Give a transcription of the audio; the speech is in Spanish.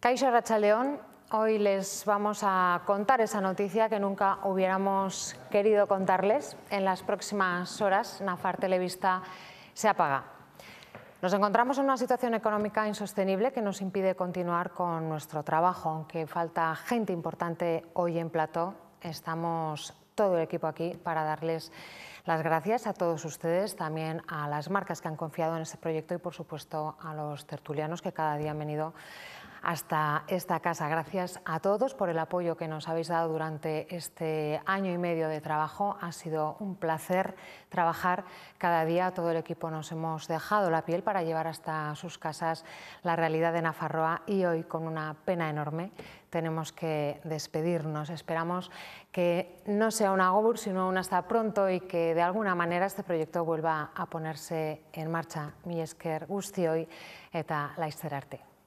Caixa Rachaleón, hoy les vamos a contar esa noticia que nunca hubiéramos querido contarles. En las próximas horas, Nafar Televista se apaga. Nos encontramos en una situación económica insostenible que nos impide continuar con nuestro trabajo. Aunque falta gente importante hoy en plató, estamos todo el equipo aquí para darles las gracias a todos ustedes, también a las marcas que han confiado en este proyecto y, por supuesto, a los tertulianos que cada día han venido hasta esta casa. Gracias a todos por el apoyo que nos habéis dado durante este año y medio de trabajo. Ha sido un placer trabajar cada día. Todo el equipo nos hemos dejado la piel para llevar hasta sus casas la realidad de Nafarroa y hoy con una pena enorme tenemos que despedirnos. Esperamos que no sea una agobur sino un hasta pronto y que de alguna manera este proyecto vuelva a ponerse en marcha. Mi esker hoy eta laizerarte.